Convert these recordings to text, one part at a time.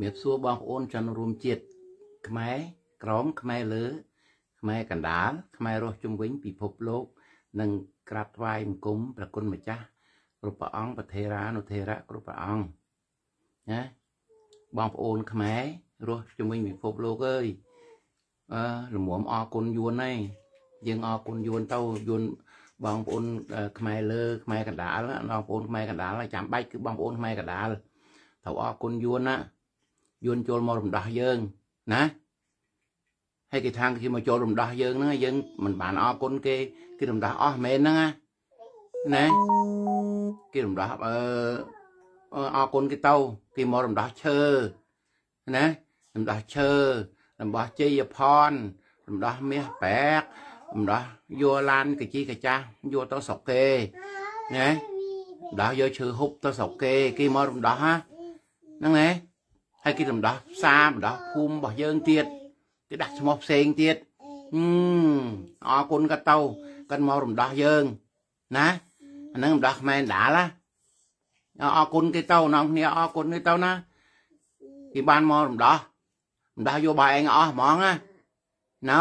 មៀបសួរបងប្អូនជនរួមជាតិខ្មែរក្រមខ្មែរលើ ខ្មែរកណ្ដាលខ្មែររស់ជុំវិញពិភពលោក និងក្រាបថ្វាយបង្គំប្រគុណម្ចាស់គ្រប់ព្រះអង្គប្រធេរានុធេរៈគ្រប់ព្រះអង្គណាបងប្អូនខ្មែររស់ជុំវិញពិភពលោកអើយអឺលំមអរគុណយួនហើយយើងអរគុណយួនទៅយួនបងប្អូនខ្មែរលើខ្មែរកណ្ដាលបងប្អូនខ្មែរកណ្ដាលចាំបាច់គឺបងប្អូនខ្មែរកណ្ដាលត្រូវអរគុណយួនណាយួនចូលមករំដោះយើងណាហើយគេថាគេមកចូលរំដោះយើងហ្នឹងយើងមិនបានអរគុណគេគេរំដោះអស់មែនហ្នឹងណាគេរំដោះអឺអរគុណគេទៅគេមករំដោះឈើណារំដោះឈើរំដោះជ័យផនរំដោះមាសប្រាក់រំដោះយកឡានកជីកចាស់យកទៅស្រុកគេណាដោះយកឈើហុបទៅស្រុកគេគេមករំដោះណាហ្នឹងឯងហើយគេរំដោះផ្សាររំដោះភូមិរបស់យើងទៀតគេដាក់ឈ្មោះផ្សេងទៀតអឺអរគុណកតោគាត់មករំដោះយើងណាអាហ្នឹងរំដោះខ្មែរដាលណាអរគុណគេទៅនងគ្នាអរគុណគេទៅណាគេបានមករំដោះរំដោះយកបាយឯងអស់ហ្មងណាណៅ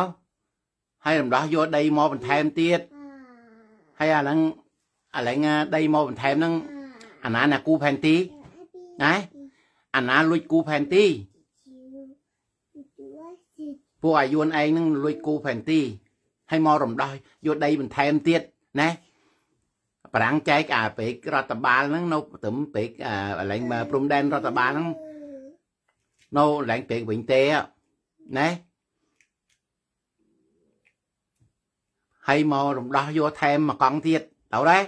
ហើយរំដោះយកដីមកបន្ថែមទៀតហើយអាហ្នឹងអាឡែងដីមកបន្ថែមហ្នឹងអាណាណាគូផែនទីណាអាណាលួចគូផែនទីពួកអាយួនឯងនឹងលួចគូផែនទីហើយមករំដោះយកដីបន្ថែមទៀតណាប្រាំងចែកអាពេករដ្ឋបាលហ្នឹង នៅព្រមពេកអាឡើងព្រំដែនរដ្ឋបាលហ្នឹងនៅឡើងពេកវិញទេណាហើយមករំដោះយកថែមមួយកង់ទៀតទៅដែរ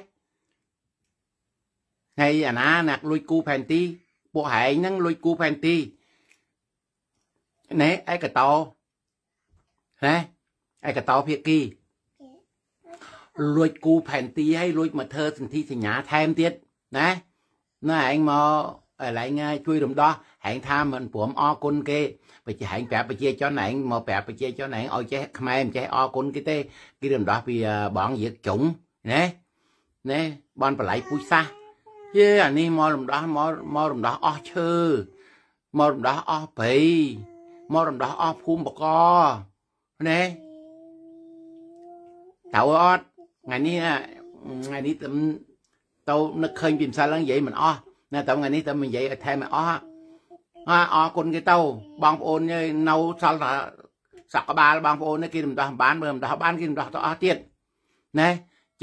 ហើយអាណាអ្នកលួចគូផែនទីពួកហែងហ្នឹងលួចគូផែនទីណែឯកតោណែឯកតោភៀកគីលួចគូផែនទីហើយលួចមកធ្វើសន្ធិសញ្ញាថែមទៀតណាណាឯងមកឯងជួយរំដោះឯងថាមិនព្រមអរគុណគេបើជាឯងប្រាប់ប្រជាជនឯងមកប្រាប់ប្រជាជនឯងឲ្យចេះខ្មែរមិនចេះអរគុណគេទេគេរំដោះពីបងយកចុងណែណែបនបល័យពុជសាសយេអានេះមកលំដោះមកមករំដោះអស់ឈើមករំដោះអស់ព្រៃមករំដោះអស់ភូមិបកណែតើអត់ថ្ងៃនេះថ្ងៃនេះទៅទៅនឹកឃើញពីម្សិលឡើងនិយាយមិនអស់ណែតើថ្ងៃនេះទៅនិយាយឲ្យថែមឲ្យអស់អើអរគុណគេទៅបងប្អូននៅសល់ថាសក្បាលបងប្អូនគេមិនដោះបានបើមិនដោះបានគេមិនដោះទៅអស់ទៀតណែ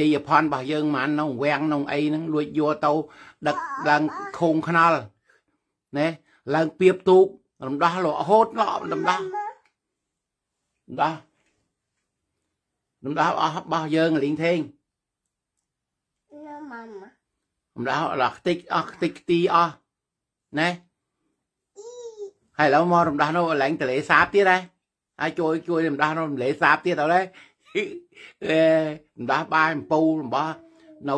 ជាយភ័ណ្ឌរបស់យើងមិនក្នុងវាំងក្នុងអីហ្នឹងលួចយកទៅដឹកឡើងខូងខ្នល់ណែឡើងពៀបទូករំដោះលក់ហូតលក់រំដោះរំដោះរំដោះអស់របស់យើងលីងថេងរំដោះដល់ខ្ទេចអស់ខ្ទេចខ្ទីអស់ណែហើយឥឡូវមករំដោះនៅឡើងទលេសាបទៀតដែរហើយជួយជួយរំដោះនៅទលេសាបទៀតដល់ដែរអេរំដោះបាយអំពូលរបស់នៅ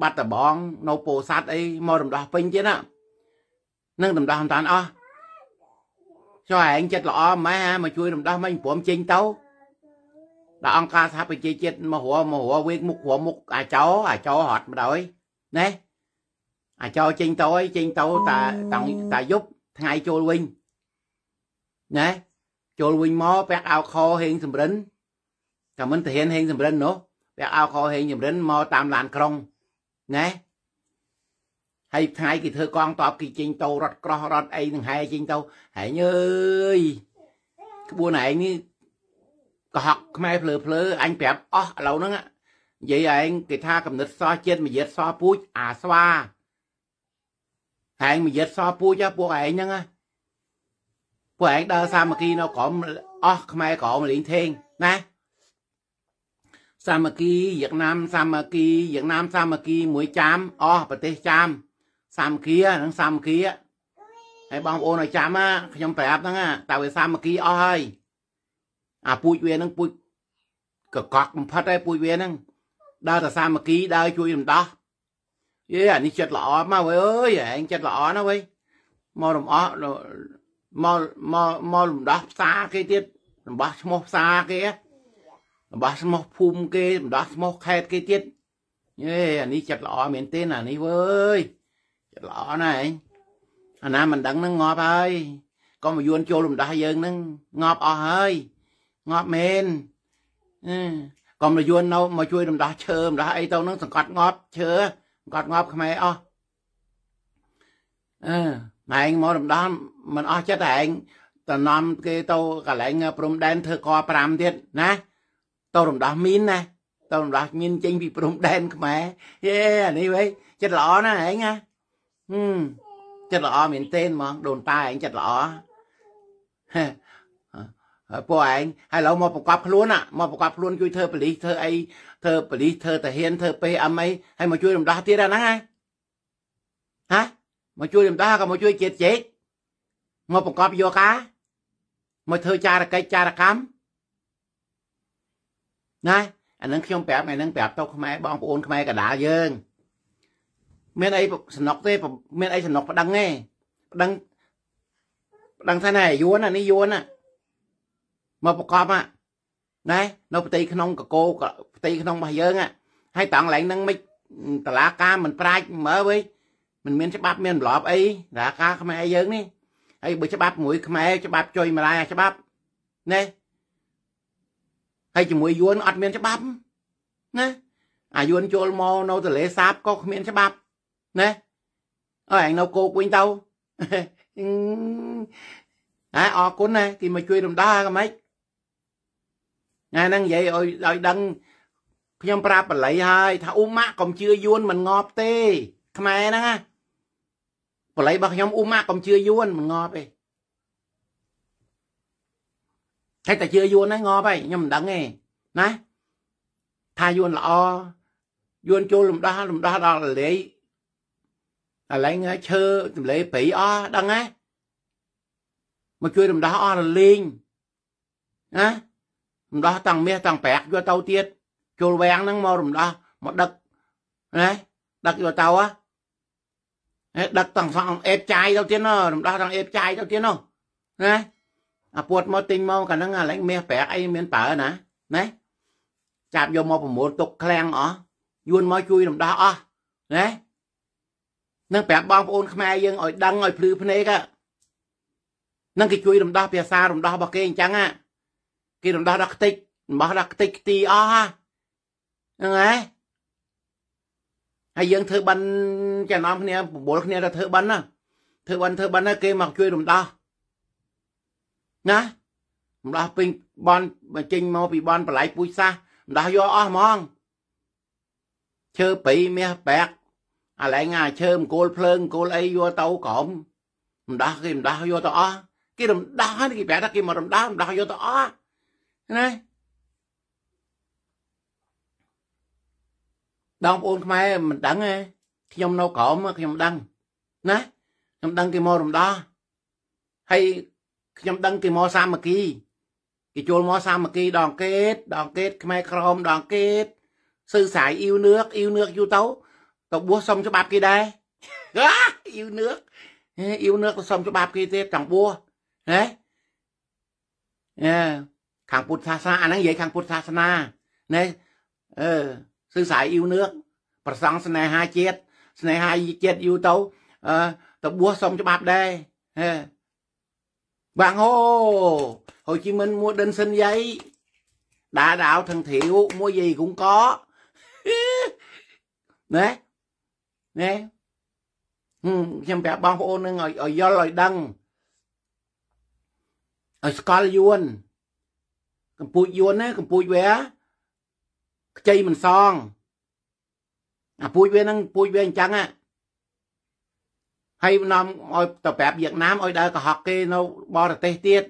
បាត់ដបងនៅពោធិ៍សាត់អីមករំដោះពេញទៀតណានឹងរំដោះមិនតាន់អស់ចុះឯងចិត្តល្អម៉េះមកជួយរំដោះមិនព្រមចេញទៅដល់អង្គការសហប្រជាជាតិមកហួរមកហួរវេកមុខហួរមុខអាចោអាចោរត់មកដល់ណែអាចោចេញទៅចេញទៅតាតាតាយប់ថ្ងៃចូលវិញណែចូលវិញមកពាក់អាវខហេងសំរិនតែមិនទៅហ៊ានហេងសំរិននោះពាក់អាវខោហេងសំរិនមកតាមឡានក្រុងណាហើយថ្ងៃគេធ្វើកងតបគេចេញតោរត់ក្រោះរត់អីនឹងហែចេញទៅហែងអើយក្បួនឯងនេះកុហកខ្មែរភ្លើភ្លើអញប្រាប់អស់ឥឡូវហ្នឹងនិយាយឯងគេថាកំណត់សោះជាតិមយិតសោះពូជអាស្វាហែងមយិតសោះពូជពួកឯងហ្នឹងពួកឯងដើរសាមគ្គីនៅក្រុមអស់ខ្មែរក្រមលេងថេងណាសាមគ្គីវៀតណាមសាមគ្គីវៀតណាមសាមគ្គី មួយចាមអស់ប្រទេសចាមសាមគ្គីហ្នឹងសាមគ្គីហើយបងប្អូនឲ្យចាំខ្ញុំប្រាប់ហ្នឹងតើវាសាមគ្គីអស់ហើយអាពូជវាហ្នឹងពូជកកកបំផិតហើយពូជវាហ្នឹងដើរតែសាមគ្គីដើរជួយរំដោះយេអានេះចិត្តល្អមកវ៉េអើយឯងចិត្តល្អណាវ៉េមករំអស់មកមកមករំដោះផ្សារគេទៀតរំដោះឈ្មោះផ្សារគេហ្នឹងម្ដោះស្មោះភូមិគេម្ដោះស្មោះខេត្តគេទៀតយេអានេះចិត្តល្អមែនទេអានេះវើយចិត្តល្អណាស់ឯងអាណាមិនដឹងនឹងងាប់ហើយកុំយួនចូលរំដោះយើងនឹងងាប់អស់ហើយងាប់មែនកុំយួននៅមកជួយរំដោះឈើរំដោះអីទៅនឹងសង្កត់ងាប់ឈើសង្កត់ងាប់ខ្មែរអស់អឺម៉ែឯងមករំដោះមិនអស់ចិត្តឯងតំណំគេទៅកន្លែងព្រំដែនធ្វើក5ទៀតណាតរំដោះមីនណាតរំដោះមីនចេញពីព្រំដែនខ្មែរយេអានេះវិញចិត្តល្អណាស់ឯងណាហឹមចិត្តល្អមែនទេហ្មងដូនតាឯងចិត្តល្អហេពួកឯងហើយឥឡូវមកបង្កប់ខ្លួនមកបង្កប់ខ្លួនជួយធ្វើបលិសធ្វើអីធ្វើបលិសធ្វើតាហានធ្វើពេអីអីហើយមកជួយរំដោះទៀតអាហ្នឹងហ៎ហ៎មកជួយរំដោះក៏មកជួយជាតិជេកមកបង្កប់យកការមកធ្វើចារកិច្ចចារកម្មណាអានឹងខ្ញុំប្រាប់អានឹងប្រាប់ទៅខ្មែរបងប្អូនខ្មែរកដាលយើងមានអីសំណុកទេមានអីសំណុកប្តឹងទេប្តឹងប្តឹងថាណែយួនអានេះយួនមកប្រកបណែនៅផ្ទៃក្នុងកកោផ្ទៃក្នុងរបស់យើងហើយតង់ឡែងហ្នឹងមិនតឡាការមិនប្រាច់មើលវិញមិនមានច្បាប់មានម្លប់ អីតឡាការខ្មែរ យើងនេះហើយបើច្បាប់មួយខ្មែរច្បាប់ចុយម្លាយច្បាប់ណែហើយជាមួយយួនអត់មានច្បាប់ណាអាយួនចូលមកនៅទលេសាបក៏គ្មានច្បាប់ណាអើឯងនៅគោកវិញទៅអើអរគុណណាគេមកជួយរំដោះហ្មងថ្ងៃហ្នឹងនិយាយឲ្យឲ្យដឹងខ្ញុំប្រាប់បល័យហើយថាអ៊ុម៉ាក់កុំជឿយួនមិនងប់ទេ ខ្មែរហ្នឹងណាបល័យរបស់ខ្ញុំអ៊ុម៉ាក់កុំជឿយួនមិនងប់ទេតែតាជឿយួនហ្នឹងងប់ហើយខ្ញុំមិនដឹងទេណាថាយួនល្អយួនចូលលំដោះលំដោះដល់លេអាឡែងឈើទម្លេព្រៃអស់ដឹងហ៎មកជួយរំដោះអស់រលេងណារំដោះតាំងមាសតាំងប្រាក់យកទៅទៀតចូលវាំងហ្នឹងមករំដោះមកដឹកណាដឹកយកទៅហ៎ដឹកតាំងសងអេបចាយទៅទៀតណារំដោះតាំងអេបចាយទៅទៀតណាណាអាពួតមកទិញមកកាលហ្នឹងអាឡែងមាសប្រាក់អីមានប្រើណាណាចាប់យកមកប្រមូលទុកឃ្លាំងអស់យួនមកជួយរំដោះអស់ណានឹងប្រាប់បងប្អូន ខ្មែរយើងឲ្យ ដឹងឲ្យភ្លឺភ្នែកហ្នឹងគេជួយរំដោះភាសារំដោះរបស់គេអញ្ចឹងគេរំដោះដល់ខ្ទេចរំដោះដល់ខ្ទេចខ្ទីអស់ហ្នឹងហើយហើយយើងធ្វើបិណ្ឌចំណោមគ្នាបបួលគ្នាទៅធ្វើបិណ្ឌណាធ្វើបិណ្ឌធ្វើបិណ្ឌគេមកជួយរំដោះណាម្ដោះពេញបនបញ្ចេញមកពីបនបល័យពូជសាសម្ដោះយកអស់ហ្មងឈើប្រៃមាសប្រាក់អាឡែងអាឈើមគោលភ្លើងគោលអីយកទៅក្រុមម្ដោះគេម្ដោះយកទៅអស់គេរំដោះគេប្រាប់ថាគេមករំដោះរំដោះយកទៅអស់ណាដងប្អូនខ្មែរមិនដឹងទេខ្ញុំនៅក្រមខ្ញុំដឹងណាខ្ញុំដឹងគេមករំដោះហើយខ្ញុំដឹងគេមកសាមគ្គីគេចូលមកសាមគ្គីដងកេតដងកេតខ្មែរក្រមដងកេតសឺស្រ័យអ៊ីវ nước អ៊ីវ nước យូរទៅទៅបួសសុំច្បាប់គេដែរអ៊ីវ nước អ៊ីវ nước ក៏សុំច្បាប់គេទេចង់បួសហ៎អឺខាងពុទ្ធសាសនាអាហ្នឹងនិយាយខាងពុទ្ធសាសនាណែអឺសឺស្រ័យអ៊ីវ nước ប្រសង់ស្នេហាជាតិស្នេហាជាតិយូរទៅអឺទៅបួសសុំច្បាប់ដែរហ៎ Bạn Hồ, Hồ Chí Minh mua đinh xin giấy. Đà đạo thằng Thiệu mua gì cũng có. nè. Nè. ខ្ញុំប្រាប់បងប្អូននឹងឲ្យយល់ឲ្យដឹងឲ្យស្គាល់យួនកម្ពុជាយួនណាកម្ពុជាវាខ្ចីមិនសងអាពូជវានឹងពូជវាអញ្ចឹងហើយនាំឲ្យទៅប្រាប់វៀតណាមឲ្យដើរកុហកគេ នៅ បរទេសទៀត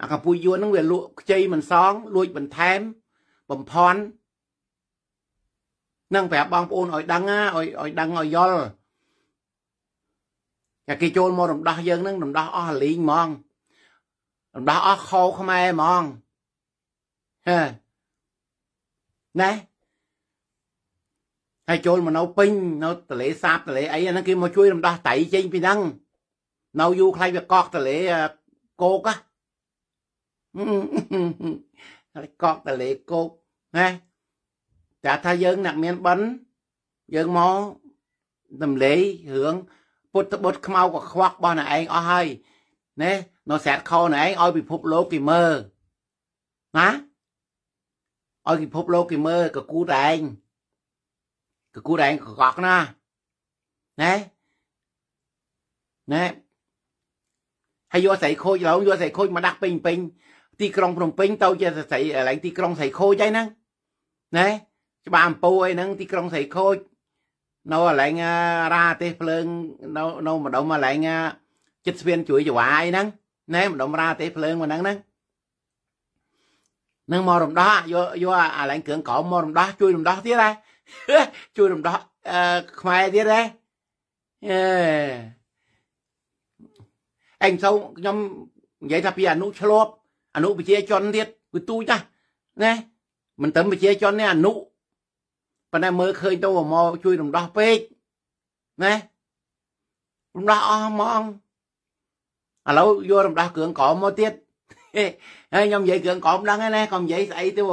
អាកម្ពុជាយួនហ្នឹងវាលក់ខ្ចីមិនសង លួចបន្ថែមបំផន់នឹងប្រាប់បងប្អូនឲ្យដឹងណាឲ្យឲ្យដឹងឲ្យយល់តែគេចូលមករំដោះយើងហ្នឹងរំដោះអស់លីងហ្មងរំដោះអស់ខោខ្មែរហ្មងហេណែហើយចូលមកនៅពេញនៅទលេសាបទលេអីអាហ្នឹងគេមកជួយរំដោះតៃចេញពីហ្នឹងនៅយូរខ្លាចវាកក់ទលេកោកហ្នឹងកក់ទលេកោកណាតែថាយើងអ្នកមានបិណ្ឌយើងមកតម្លេរឿងពុទ្ធបុត្រខ្មៅក៏ខ្វាក់របស់នឯងអស់ហើយណែនៅស្រាតខោនឯងឲ្យពិភពលោកគេមើលណាឲ្យពិភពលោកគេមើលក៏គូតឯង cái cú đen gọt nó ណាណាហើយយកស្រីខូចឡើងយកស្រីខូចមកដាក់ពេញពេញទីក្រុងភ្នំពេញទៅជាស្រីកន្លែងទីក្រុងស្រីខូចហើយហ្នឹងណាច្បារអំពូអីហ្នឹងទីក្រុងស្រីខូចនៅកន្លែងរាទេសភ្លើងនៅនៅម្ដុំកន្លែងចិត្តស្វៀនជួយច ਵਾ អីហ្នឹងណែម្ដុំរាទេសភ្លើងមកហ្នឹងហ្នឹងនឹងមករំដោះយកយកអាឡែងគ្រឿងក្រោមមករំដោះជួយរំដោះទៀតដែរជួយរំដោះខ្មែរទៀតដែរអេអេចូលខ្ញុំនិយាយថាពីអនុឆ្លប់ អនុប្រជាជនទៀតគឺទូចណាស់ណាមិនត្រឹមប្រជាជននេះអនុប៉ុន្តែមើលឃើញទៅមកជួយរំដោះពេកណារំដោះអស់ហ្មងឥឡូវយករំដោះគ្រឿងក្រោមមកទៀត nhóm dây cường cộm đăng ấy nè còn dây ấy tiêu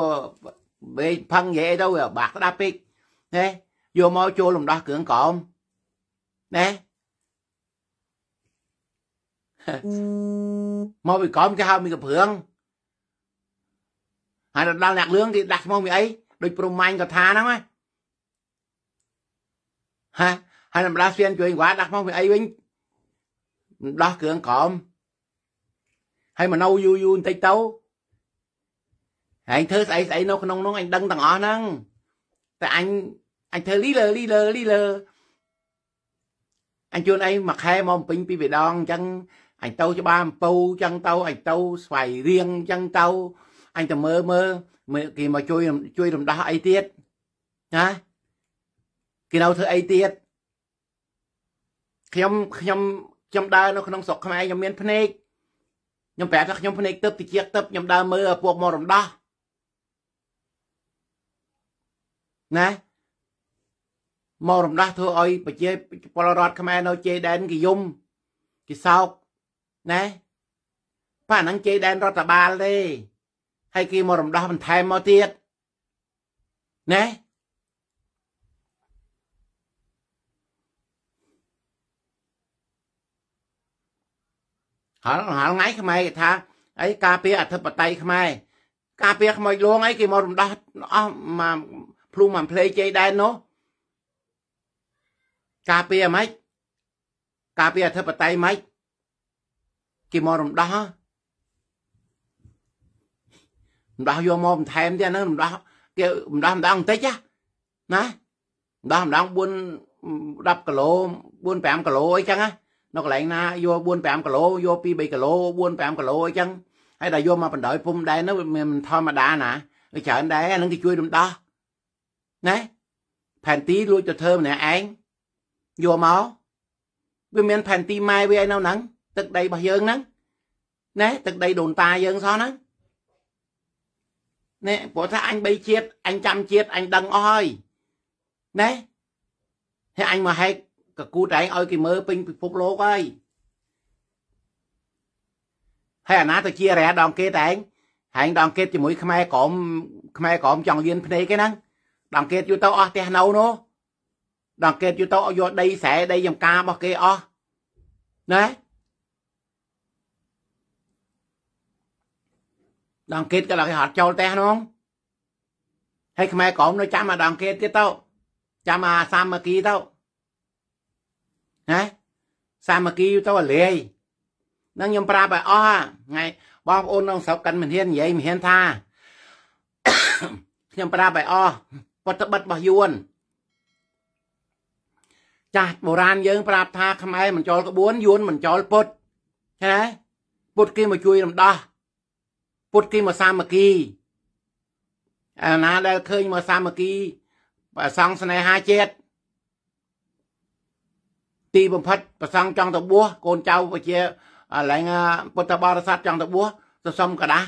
bị phân dây đâu rồi bạc đáp biết, thế vô mau chua lòng đó cường cộm nè mau bị cộm cái hào mình gặp hưởng hay là đang lạc lương thì đặt mau bị ấy ដូចប្រមាញ់កថាហ្នឹងណាហាហើយម្ដាស្វៀនជួយគាត់ដាក់មកវាអីវិញដោះគ្រឿងក្រមហើយមកនៅយូរយូរបន្តិចទៅឯងធ្វើស្អីស្អីនៅក្នុងនោះអញដឹងទាំងអស់ហ្នឹងតែអញអញធ្វើលីលើលីលើលីលើអញជួនអីមួយខែមកពេញពីបេដងអញ្ចឹងអញទៅច្បារអំពៅអញ្ចឹងទៅអញទៅស្វ័យរៀងអញ្ចឹងទៅអញទៅមើលមើលគេមកជួយជួយរំដោះអីទៀតណាគេនៅធ្វើអីទៀតខ្ញុំខ្ញុំខ្ញុំដើរនៅក្នុងស្រុកខ្មែរខ្ញុំមានភ្នែកខ្ញុំប្រាប់ថាខ្ញុំភ្នែកទឹកតិចទឹកខ្ញុំដើរមើលពួកមករំដោះណាមករំដោះធ្វើឲ្យប្រជាពលរដ្ឋខ្មែរនៅជ័យដែនគេយំគេសោកណាប៉ាហ្នឹងជ័យដែនរដ្ឋបាលទេហើយគេមករំដោះបន្ថែមមកទៀតណាហើយហើយថ្ងៃខ្មែរគេថាអីការពារអធិបតេយ្យខ្មែរការពារខ្មោចលងអីគេមករំដោះអស់មកភ្លុំមកភ្លេចជ័យដែរនោះការពារហ្មងការពារអធិបតេយ្យហ្មងគេមករំដោះរំដោះយកមកបន្ថែមទៀតហ្នឹងរំដោះគេរំដោះម្ដងបន្តិចណារំដោះម្ដង4 10គីឡូ4 5គីឡូអីចឹងណានៅកន្លែងណាយក4 5គីឡូយក2 3គីឡូ4 5គីឡូអីចឹងហើយដល់យកមកបណ្ដោយពុំដែរនោះវាមិនធម្មតាណាវាច្រើនដែរអានឹងគេជួយរំដោះណាផែនទីលួចទៅធ្វើម្នាក់ឯងយកមកវាមានផែនទីម៉ែវាឯនៅហ្នឹងទឹកដីរបស់យើងហ្នឹងណាទឹកដីដូនតាយើងសោះហ្នឹងណែព្រោះថាអញបីជាតិអញចាំជាតិអញដឹងអស់ហើយណែហើយអញមកហែកក៏គូតែឯងឲ្យគេមើលពេញពិភពលោកហើយហើយអាណាទៅជារ៉ែដងគេតែឯងហែងដងគេជាមួយខ្មែរក្រមខ្មែរក្រមចង់លៀនភ្នែកគេហ្នឹងដងគេយូរទៅអស់ផ្ទះនៅនោះដងគេយូរទៅយកដីស្រែដីចំការរបស់គេអស់ណាដងគេក៏ដល់គេហត់ចូលផ្ទះហ្នឹងហើយខ្មែរក្រមនៅចាំអាដងគេទៀតទៅចាំអាសាមគ្គីទៅណាសាមគ្គីទៅលាយនឹងខ្ញុំប្រាប់ឲ្យអស់ថ្ងៃបងប្អូនក្នុងស្រុកកាន់មិនហ៊ាននិយាយមិនហ៊ានថាខ្ញុំប្រាប់ឲ្យអស់វត្តបិទ្ធរបស់យួន ចាស់បុរាណយើងប្រាប់ថាខ្មែរមិនចូលក្បួនយួនមិនចូលពុតណាពុតគេមកជួយរំដោះពុតគេមកសាមគ្គីអាណាដែលឃើញមកសាមគ្គីប្រសង់ស្នេហាជាតិទីបំផិតប្រសង់ចង់ទៅបួសកូនចៅពជាឡើងពុទ្ធបរិស័ទចង់ទៅបួសទៅសុំกระดาษ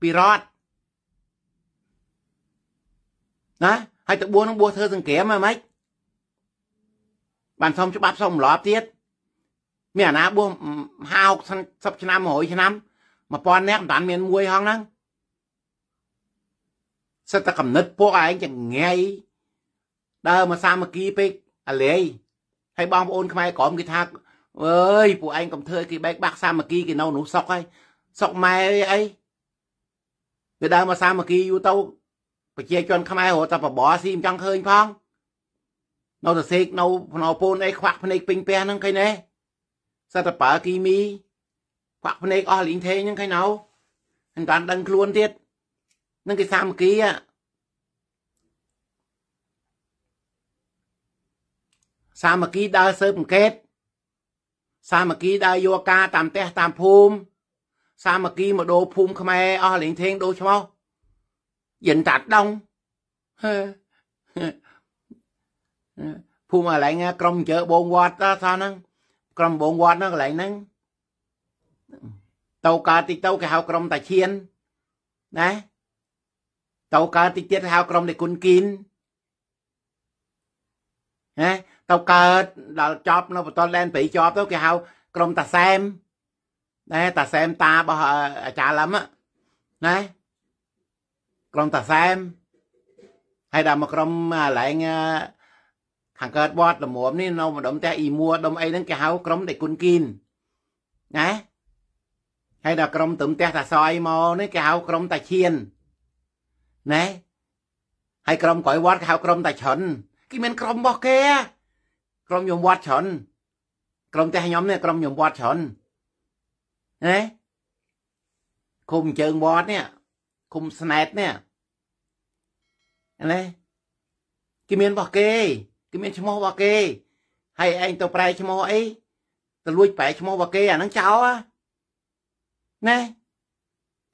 ពីរដ្ឋណាហើយទៅបួសនឹងបួសធ្វើសង្គ្រាមហ្មងបានសុំច្បាប់សុំម្លប់ទៀតមានអាណាបួស50 60ឆ្នាំ100ឆ្នាំ1000នាក់មិនបានមានមួយហងហ្នឹងសិតតែកំណត់ពួកឯងចងាយដើរមកសាមគ្គីពេកអលេយហើយបងប្អូនខ្មែរក្រមគេថាអើយពួកឯងកំធ្វើគេបែកបាក់សាមគ្គីគេនៅនោះសុកហើយសុកម៉ែអីគេដើរមកសាមគ្គីយូរទៅប្រជាជនខ្មែររត់តែបបរស៊ីមិនចង់ឃើញផងនៅតែសេកនៅភ្នោពូនអីខ្វាក់ភ្នែកពេញផ្ទះហ្នឹងឃើញទេសិតតែប្រើគីមីខ្វាក់ភ្នែកអស់លីងថេងហ្នឹងឃើញនៅមិនបានដឹងខ្លួនទៀតនឹងគេសាមគ្គីហ្នឹងសាមគ្គីដើរស៊ើបអង្កេត សាមគ្គីដើរយកការ តាមផ្ទះតាមភូមិសាមគ្គីមកដូរភូមិខ្មែរអស់លេងធេងដូរឈ្មោះយិនតាត់ដងភូមិកន្លែងក្រុមជើបងវត្តថាហ្នឹងក្រុមបងវត្តហ្នឹងកន្លែងហ្នឹងតោកើតតិចទៅគេហៅក្រុមតាឈៀនណាតោកើតតិចទៀតហៅក្រុមនៃគុណគីនណាទៅកើតដល់ចប់នៅបន្ទាត់លែន8ជាប់ទៅគេហៅក្រុមតាសែមណែតាសែមតារបស់អាចារ្យលឹមណែក្រុមតាសែមហើយដល់មកក្រុមកន្លែងខាងកើតវត្តលមមនេះនៅម្ដុំផ្ទះអ៊ីមួដុំអីហ្នឹងគេហៅក្រុមដេគុណគីនណាហើយដល់ក្រុមទំផ្ទះតាសយមកនេះគេហៅក្រុមតាឈៀនណែហើយក្រុមក្រោយវត្តគេហៅក្រុមតាច្រិនគេមាន ក្រុមរបស់គេហ៎ក្រុមយមវត្តច្រើនក្រុមផ្ទះខ្ញុំនេះក្រុមយមវត្តច្រើនណាគុំជើងវត្តនេះគុំស្នែតនេះណាគេមានរបស់គេគេមានឈ្មោះរបស់គេ ហើយឯងទៅប្រែឈ្មោះអីទៅលួចប្រែឈ្មោះរបស់គេអាហ្នឹងចោលណា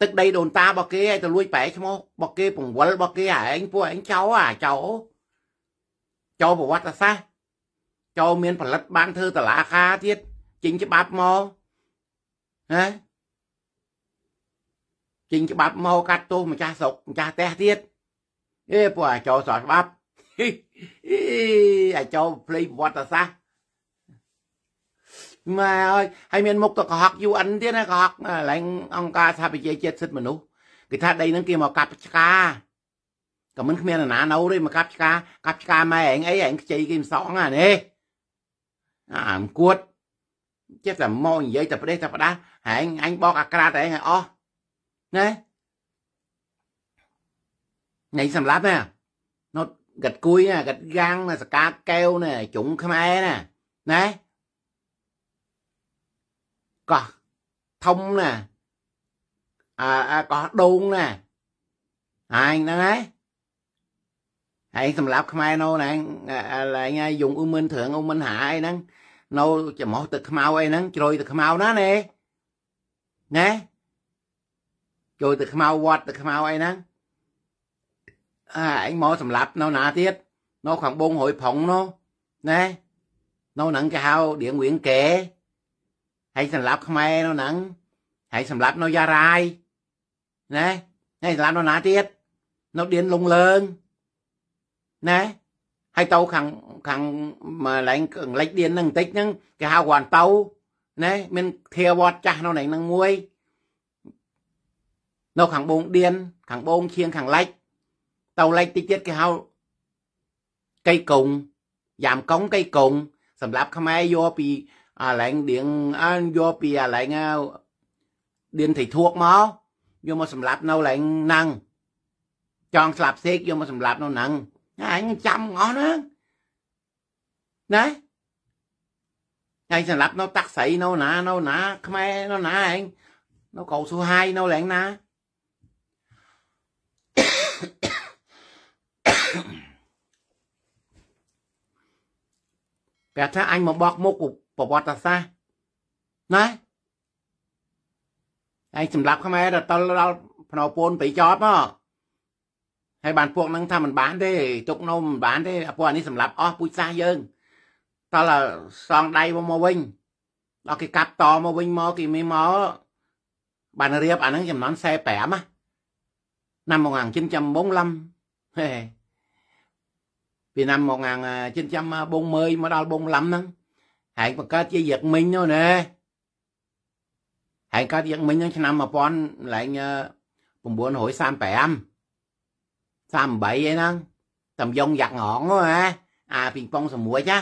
ទឹកដីដូនតារបស់គេឲ្យទៅលួចប្រែឈ្មោះរបស់គេ ពង្វល់របស់គេអាឯងពួកឯងចោលអាចោលចោលប្រវត្តិសាស្ត្រចូលមានផលិតបានធ្វើតឡាខាទៀតចេញច្បាប់មកណាចេញច្បាប់មកកាត់ទោសម្ចាស់ស្រុកម្ចាស់ផ្ទះទៀតអេពួកអាចោសច្បាប់អាចោផ្លេចប្រវត្តិសាស្ត្រម៉ែអើយហើយមានមុខទៅកុហក UN ទៀតណាកុហកឡើងអង្គការសហប្រជាជាតិសិទ្ធិមនុស្សគេថាដីហ្នឹងគេមកកាប់ឆ្កាក៏មិនគ្មាននរណានៅទេមកកាប់ឆ្កា កាប់ឆ្កាម៉ែឯងអីឯងខ្ចីគេមិនសងអានេះអាគួតចិត្តតែមកនិយាយតែប្រទេសតែផ្ដាស់ហែងអញបោកអាក្រាតឯងឲ្យអស់ណាណៃសម្លាប់ណាណត់កាត់គួយណាកាត់យ៉ាងណាសកាកែវណាជុំខ្មែរណាណាកោះធំណាអាអាកោះដូងណាអាយហ្នឹងហើយហើយសម្រាប់ខ្មែរនោះណាអីហ្នឹងយងអ៊ុំមិនធឿងអ៊ុំមិនហាអីហ្នឹងនៅច្រមុះទឹកខ្មៅអីហ្នឹងជ្រោយទឹកខ្មៅណាណែណែចូលទឹកខ្មៅវត្តទឹកខ្មៅអីហ្នឹងអាអញមកសម្លាប់នៅណាទៀតនៅខាងបងរយប្រងនោះណែនៅហ្នឹងគេហៅដៀងវៀងកែហើយសម្លាប់ខ្មែរនៅហ្នឹងហើយសម្លាប់នៅយ៉ារ៉ាយណែហើយសម្លាប់នៅណាទៀតនៅដៀនលងលើងណែហើយទៅខាងខាងមកឡែងកលិចឌៀនហ្នឹងបន្តិចហ្នឹងគេហៅគាត់ទៅណែមានធាវត្តចាស់នៅហ្នឹងមួយនៅខាងបងឌៀនខាងបងឈៀងខាងលិចទៅលិចតិចទៀតគេហៅកៃកុងយ៉ាមកុងកៃកុងសម្រាប់ខ្មែរយកពីអាឡែងឌៀងអានយកពីអាឡែងឌៀនថៃធួកមកយកមកសម្រាប់នៅឡែងហ្នឹងចង់ស្លាប់សេកយកមកសម្រាប់នៅហ្នឹងអញចាំអស់ហ្នឹងណាថ្ងៃសម្រាប់នៅតាក់ស្រីនៅណានៅណា ខ្មែរនៅណាឯងនៅកោសុហាយនៅឡើងណាប្រាប់ថាអញមកបោកមុខប្រវត្តិសាស្ត្រណាឯងសម្រាប់ខ្មែរទៅដល់ភ្នំពូនបិចប់មកហើយបានពួកហ្នឹងថាមិនបានទេទុកនំមិនបានទេអាពួកអានេះសម្រាប់អស់ពូជសាសយើងតោះសងដៃមកវិញដល់គេកាប់តមកវិញមកគេមានមកបានរៀបអាហ្នឹងចំណន់45ណា năm 1945ពី năm 1940មកដល់45ហ្នឹងហែងបង្កើតជាយកមិញនោះណែហែងកើតយកមិញហ្នឹងឆ្នាំ1000ឡើង935 38ឯហ្នឹងតំយងយ៉ាក់ងងណាអាពីងប៉ុង6ចា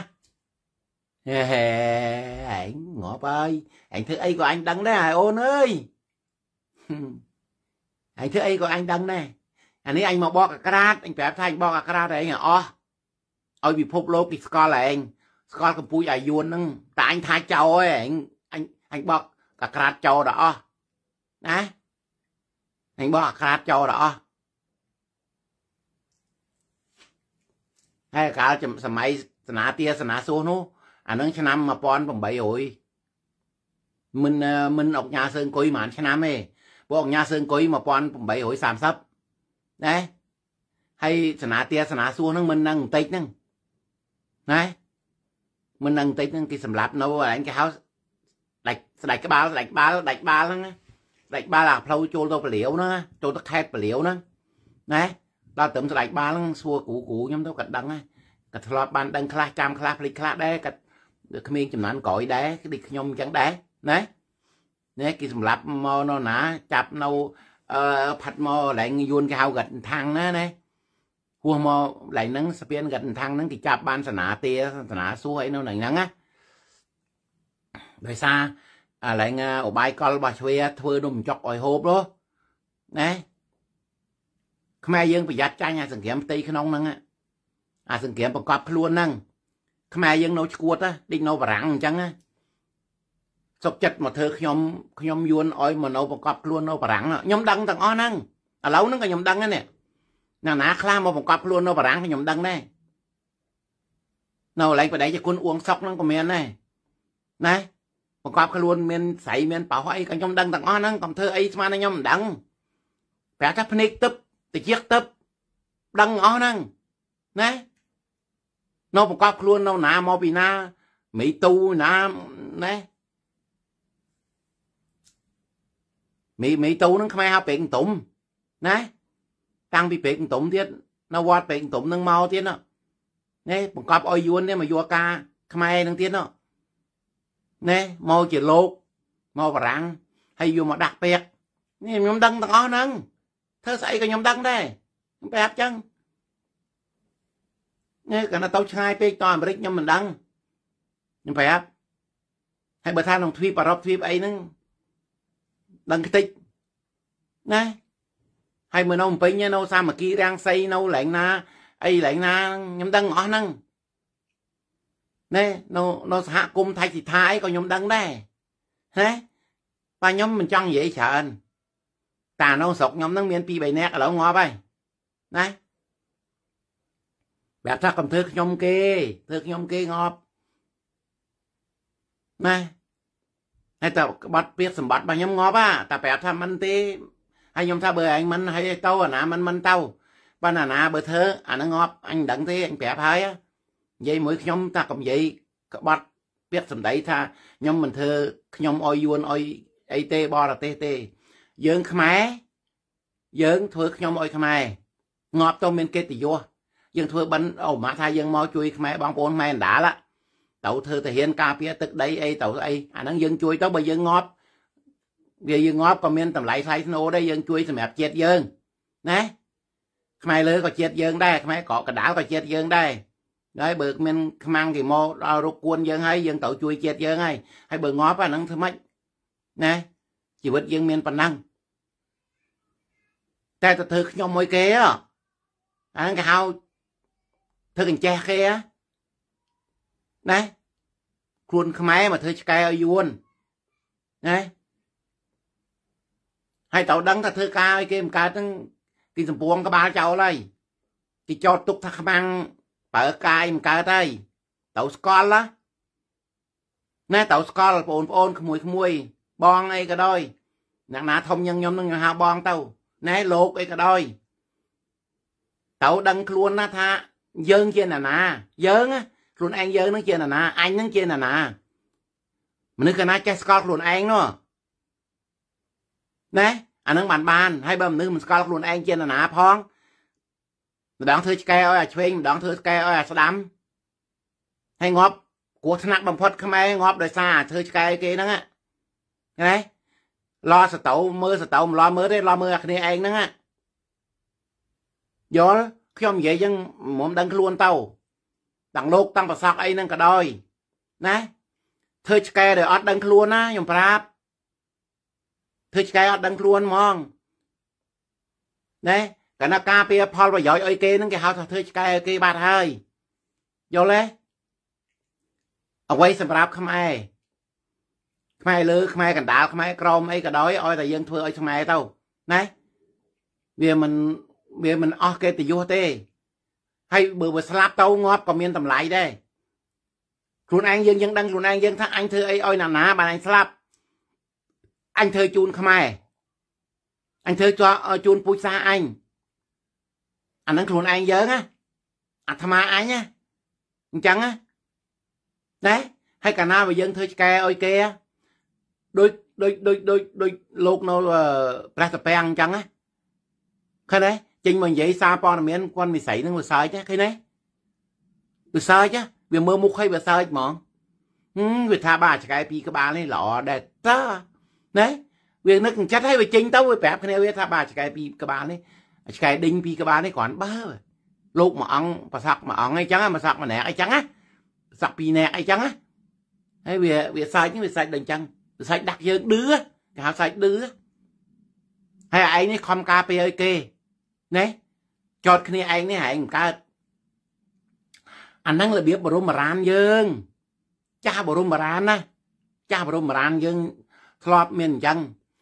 ហេហេអញងប់អើយអញធ្វើអីក៏អញដឹងដែរហើយអូនអើយអញធ្វើអីក៏អញដឹងដែរអានេះអញមកបកអាក្រាតអញប្រាប់ថាអញបកអាក្រាតឯងអស់ឲ្យពិភពលោកគេស្គាល់ឯងស្គាល់កម្ពុជាអាយួនហ្នឹងតែអញថាចោលឯងអញអញបកអាក្រាតចោលដល់អស់ណាអញបកអាក្រាតចោលដល់អស់ហើយកាលសម័យសនាទាសនាសួរនោះអានឹងឆ្នាំ1800មិនមិនអុកញ៉ាសើងគុយប្រហែលឆ្នាំទេពួកអុកញ៉ាសើងគុយ1830ណាហើយសនាទាសនាសួរនឹងមិននឹងបន្តិចហ្នឹងណាមិននឹងបន្តិចហ្នឹងគេសម្លាប់នៅឯងគេហៅដាច់ស្ដាច់ក្បាល ស្ដាច់ក្បាលដាច់ក្បាលហ្នឹងណាដាច់ក្បាលអាផ្លូវចូលទៅពលាវហ្នឹងចូលទៅខេត្តពលាវហ្នឹងណាដល់ត្រឹមស្ដេចបាលហ្នឹងសួរគ្រូគ្រូខ្ញុំទៅក៏ដឹងដែរក៏ធ្លាប់បានដឹងខ្លះចាំខ្លះភ្លេចខ្លះដែរក៏ក្មេងចំណាន់ក្រោយដែរដូចខ្ញុំអញ្ចឹងដែរណានេះគេសម្រាប់មកនៅណាចាប់នៅអឺផាត់មកឡើងយួនគេហៅកាត់ថាំងណាណាហួសមកឡើងហ្នឹងស្ពានកាត់ថាំងហ្នឹងគេចាប់បានសនាទាសនាសួរអីនៅហ្នឹងណាដោយសារឡើងឧបាយកលរបស់ជ្វាធ្វើនំចុកឲ្យហូបនោះណាខ្មែរយើងប្រយ័ត្នចាញ់អាសង្គ្រាមផ្ទៃក្នុងហ្នឹងអាសង្គ្រាមបង្កប់ខ្លួនហ្នឹងខ្មែរយើងនៅឈួតដូចនៅបារាំងអញ្ចឹងសុកចិត្តមកធ្វើខ្ញុំខ្ញុំយួនឲ្យមកនៅបង្កប់ខ្លួននៅបារាំងខ្ញុំដឹងទាំងអស់ហ្នឹងឥឡូវហ្នឹងក៏ខ្ញុំដឹងដែរណាណាខ្លះមកបង្កប់ខ្លួននៅបារាំងខ្ញុំដឹងដែរនៅកន្លែងបដិជាគុណអួងសុកហ្នឹងក៏មានដែរណាបង្កប់ខ្លួនមានស្រីមានប៉ោះអីក៏ខ្ញុំដឹងទាំងអស់ហ្នឹងកុំធ្វើអីស្មានខ្ញុំមិនដឹងប្រាប់ថាភ្នែកទឹកតិចទឹកដឹងអស់ហ្នឹងណានៅបង្កប់ខ្លួននៅណាមកពីណាមីទូណាណាមីមីទូនឹង ខ្មែរហៅពេកតុំណាតាំងពីពេកតុំទៀតនៅវត្តពេកតុំនឹងមកទៀតណាបង្កប់ឲ្យយួននេះមកយកការខ្មែរនឹងទៀតណាណាមកជាលោកមកបារាំងហើយយកមកដាក់ពេកនេះខ្ញុំដឹងទាំងអស់ហ្នឹងធ្វើស្អីក៏ខ្ញុំដឹងដែរខ្ញុំប្រាប់ចឹងនេះកណ្ដាទៅឆ្ងាយពេកតអាមេរិកខ្ញុំមិនដឹងខ្ញុំប្រាប់ហើយបើថាក្នុងទ្វីបអឺរ៉ុបទ្វីបអីហ្នឹងដឹងខ្ទេចណាហើយមើលនៅភ្នំពេញនៅសាមគ្គីរាំងសីនៅឡែងណាអីឡែងណាខ្ញុំដឹងអស់ហ្នឹងណែនៅនៅសហគមន៍ថៃសិដ្ឋាអីក៏ខ្ញុំដឹងដែរណាបាទខ្ញុំមិនចង់និយាយច្រើនតានៅស្រុកខ្ញុំហ្នឹងមាន2 3នាក់ឥឡូវងាប់ហើយណាប្រាប់ថាកុំធ្វើខ្ញុំគេធ្វើខ្ញុំគេងាប់ណាហើយតើក្បត់ពាក្យសម្បត្តិរបស់ខ្ញុំងាប់ហ่าតែប្រាប់ថាមិនទេហើយខ្ញុំថាបើឯងមិនហើយទៅអាណាមិនមិនទៅប៉ុន្តែអាណាបើធ្វើអានឹងងាប់អញដឹងទេអញប្រាប់ហើយនិយាយមួយខ្ញុំតែកុំនិយាយក្បត់ពាក្យសម្ដី ថាខ្ញុំមិនធ្វើខ្ញុំអោយយួនអោយអីទេបរទេសទេយើងខ្មែរយើងធ្វើខ្ញុំឲ្យខ្មែរងាប់ទៅមានកិត្តិយសយើងធ្វើបិណ្ឌអូម៉ាក់ថាយើងមកជួយខ្មែរបងប្អូនខ្មែរអណ្ដាលទៅធ្វើទៅហ៊ានការពារទឹកដីអីទៅអីអាហ្នឹងយើងជួយទៅបើយើងងាប់វាយើងងាប់ក៏មាន តម្លៃថ្លៃថ្នូរដែរយើងជួយសម្រាប់ជាតិយើងណាខ្មែរលើក៏ជាតិយើងដែរខ្មែរក៏កដៅក៏ជាតិយើងដែរហើយបើគ្មានខ្មាំងគេមកដល់រកគួនយើងហើយយើងត្រូវជួយជាតិយើងហើយហើយបើងាប់អាហ្នឹងធ្វើម៉េចណាជីវិតយើង មានប៉ុណ្ណឹងតែទៅធ្វើខ្ញុំមួយគេហ៎អាហ្នឹងគេហៅធ្វើកញ្ចេះគេណាខ្លួនខ្មែរមកធ្វើឆ្កែឲ្យយួនណាហើយតើដឹងថាធ្វើការឲ្យគេមិនកើតហ្នឹងគេសម្ពងក្បាលចោលហើយគេចោតទុកថាខ្មាំងប្រើកាយមិនកើតហើយតើស្កល់ណាណាតើស្កល់បងប្អូនក្មួយក្មួយបងអីក៏ដោយអ្នកណាធំយ៉ាងខ្ញុំនឹងហៅបងទៅណែលោកអីក៏ដោយទៅដឹងខ្លួនណាថា យើង ជាណានាយើងខ្លួនឯងយើងនឹងជាណានាអញនឹងជាណានាមនុស្សកណាចេះស្គាល់ខ្លួនឯងនោះណែអានឹងបានបានហើយបើមនុស្សមិនស្គាល់ខ្លួនឯងជាណានាផងម្ដងធ្វើឆ្កែឲ្យអាឆ្វេងម្ដងធ្វើឆ្កែឲ្យអាស្ដាំហើយងាប់គ្រោះថ្នាក់បំផុតខ្មែរងាប់ដោយសារធ្វើឆ្កែគេហ្នឹងណាឡោះសតោមើលសតោមិនឡោះមើលទេឡោះមើលអាគ្នាឯងហ្នឹងយល់ខ្ញុំនិយាយយ៉ាងមិនដឹងខ្លួនទៅទាំងលោកទាំងប្រសក់អីហ្នឹងក៏ដោយណាធ្វើឆ្កែដោយអត់ដឹងខ្លួនណាខ្ញុំប្រាប់ធ្វើឆ្កែអត់ដឹងខ្លួនហ្មងណែកណការពារផលប្រយោជន៍អីគេហ្នឹងគេហៅថាធ្វើឆ្កែគេបាត់ហើយយល់ទេអ្វីសម្រាប់ខ្មែរខ្មែរលើខ្មែរកណ្ដាលខ្មែរក្រមអីក៏ដោយឲ្យតែយើងធ្វើឲ្យខ្មែរទៅណាវាមិនវាមិនអស់កិត្តិយសទេហើយបើវាស្លាប់ទៅងាប់ក៏មាន តម្លៃដែរខ្លួនឯងយើងយើងដឹងខ្លួនឯងយើង ថាអញធ្វើអីឲ្យ ណាណាបានអញស្លាប់អញធ្វើជូនខ្មែរអញធ្វើជូនពូជសាសអញអាហ្នឹងខ្លួនឯងយើងណាអាត្មាអញណាអញ្ចឹងណាណាហើយកាលណាបើយើងធ្វើឆ្កែឲ្យគេដូចដូចដូចដូចដូចលោកនៅព្រះតាពាំងអញ្ចឹងណាឃើញទេចេញមកនិយាយសារព័ត៌មានគាត់វិស័យនឹងវាសើចឃើញទេវាសើចវាមើលមុខឲ្យវាសើចហ្មងហឹមវាថាបាទឆ្កែពីរក្បាលនេះល្អដែរតើណាវានឹកចិត្តឲ្យវាចេញទៅវាប្រាប់គ្នាវាថាបាទឆ្កែពីរក្បាលនេះឆ្កែដេញពីរក្បាលនេះគ្រាន់បើលោកមួយអង្គប្រសាក់មួយអង្គអីចឹងមួយសាក់ម្នាក់អីចឹងណាសាក់ពីរនាក់អីចឹងណាហើយវា វាសើចនេះវាសើចដូចអញ្ចឹងសាច់ដាក់យើងឌឺគេហៅសាច់ឌឺហើយឯងនេះខំការពារឲ្យគេណែចតគ្នាឯងនេះឯងកើតអាហ្នឹងរបៀបបរមរានយើង ចាស់បរមរានណាចាស់បរមរានយើងធ្លាប់មានអញ្ចឹង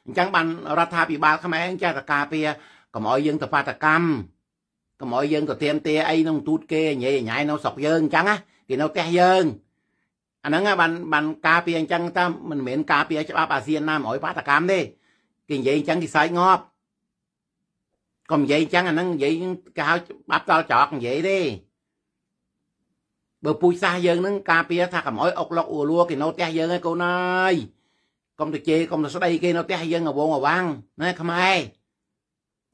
អញ្ចឹងបានរដ្ឋាភិបាលខ្មែរចេះតែការពារកុំឲ្យយើងទៅបាតកម្មកុំឲ្យយើងទៅទៀមទាអីក្នុងទូតគេញ៉េញ៉ៃនៅស្រុកយើងអញ្ចឹងណាគេនៅផ្ទះយើងអាហ្នឹងបានបានការពារអញ្ចឹងតើមិនមែនការពារច្បាប់អាស៊ានណា100បាតកម្មទេគេនិយាយអញ្ចឹងគេសើចងាប់កុំនិយាយអញ្ចឹងអាហ្នឹងនិយាយគេហៅច្បាប់ដល់ច្រកនិយាយទេបើពូជសាសយើងហ្នឹងការពារថាកុំអោយអុកលុកអ៊ូលួគេនៅផ្ទះយើងឯងកូនអើយកុំទៅជេរកុំទៅស្ដីគេនៅផ្ទះយើងអវងអវាំងណាខ្មែរ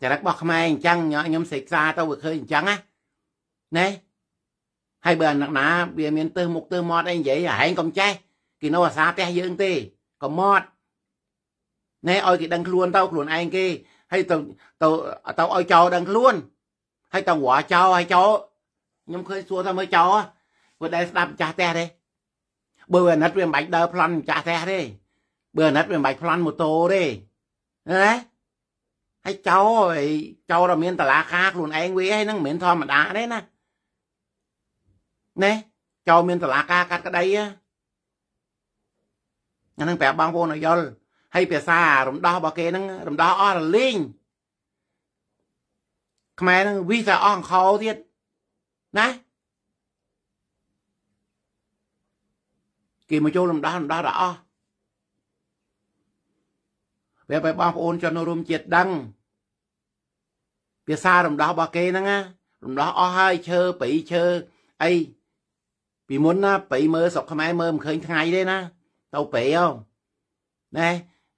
ចរិតរបស់ខ្មែរអញ្ចឹងខ្ញុំសេកសាទៅវាឃើញអញ្ចឹងណាណែហើយបើអាណាណាវាមានទើសមុខទើសមាត់អីនិយាយអាហែងកុំចេះគេនៅអាសាផ្ទះយើងទេកុំមាត់ណែឲ្យគេដឹងខ្លួនទៅខ្លួនឯងគេ ហើយទៅទៅទៅឲ្យចោដឹងខ្លួន ហើយទៅវល់ចោឲ្យចោខ្ញុំឃើញសួរថាមើលចោព្រោះដែលស្ដាប់ម្ចាស់ផ្ទះទេបើអាណិតវាមិនបាច់ដើរប្លន់ម្ចាស់ផ្ទះទេបើអាណិតវាមិនបាច់ប្លន់ម៉ូតូទេណាហើយចោឲ្យចោដល់មានតឡាការខ្លួនឯងវាហើយហ្នឹងមិនមែនធម្មតាទេណាណែចោលមានតឡាការកាត់ក្តីអាហ្នឹងប្រាប់បងប្អូនឲ្យយល់ហើយភាសារំដោះរបស់គេហ្នឹងរំដោះអស់រលីងខ្មែរហ្នឹងវិសាអស់អង្ខោទៀតណាគេមកចូលរំដោះរំដោះដល់អស់ប្រាប់ឲ្យបងប្អូនជនរួមជាតិដឹងភាសារំដោះរបស់គេហ្នឹងណារំដោះអស់ហើយឈើប្រៃឈើអីពីមុនណាប្រៃមើលស្រុកខ្មែរមើលមិនឃើញថ្ងៃទេណាទៅប្រៃអូណែ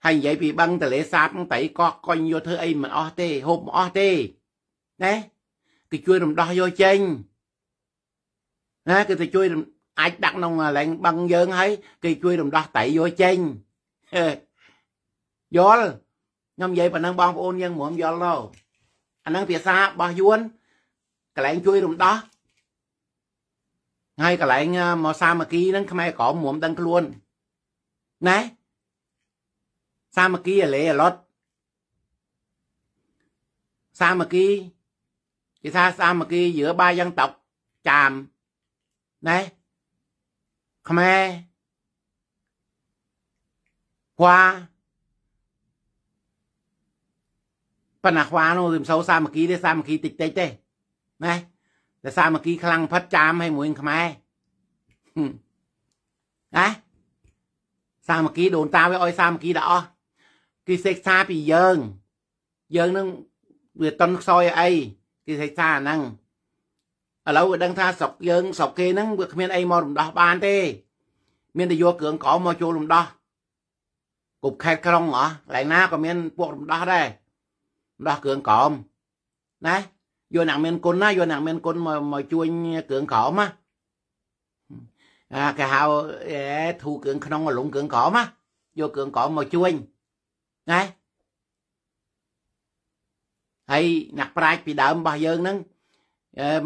ហើយនិយាយពីបឹងទលេសាបប្រៃកកកុញយកធ្វើអីមិនអស់ទេហូបមិនអស់ទេណែគេជួយ រំដោះយកចេញណាគេទៅជួយអាចដាក់ក្នុងឡែងបឹងយើងហើយគេជួយរំដោះតៃយកចេញយល់ខ្ញុំនិយាយប៉ុណ្ណឹងបងប្អូនយើងរួមយល់ទៅអាហ្នឹងភាសារបស់យួនកន្លែងជួយរំដោះហើយកន្លែងមកសាមគ្គីហ្នឹងខ្មែរក្រមមុំដឹងខ្លួនណាសាមគ្គីអលេអឡុតសាមគ្គីគេថាសាមគ្គីយើបាយយ៉ាងតកចាមណែខ្មែរខ្វាប៉ុន្តែខ្វានោះមិនសូវសាមគ្គីទេសាមគ្គីតិចតិចទេណែតែសាមគ្គីខ្លាំងផិតចាមឲ្យមួយខ្មែរណាសាមគ្គីដូនតាវាឲ្យសាមគ្គីដល់អស់គេសិក្សាពីយើង យើងនឹងវាតន់ខ្សោយអីគេសិក្សាអាហ្នឹងឥឡូវវាដឹងថាស្រុកយើងស្រុកគេហ្នឹងវាគ្មានអីមករំដោះបានទេមានតែយកគ្រឿងក្រមមកចូលរំដោះគប់ខេតក្រុងហ៎កន្លែងណាក៏មានពួករំដោះដែររំដោះគ្រឿងក្រមណាយកអ្នកមានគុណណាយកអ្នកមានគុណមកមកជួយគ្រឿងក្រមណាអាគេហៅអេធូគ្រឿងក្នុងអលងគ្រឿងក្រមណាយកគ្រឿងក្រមមកជួយណាហើយអ្នកប្រាជ្ញពីដើមរបស់យើងហ្នឹង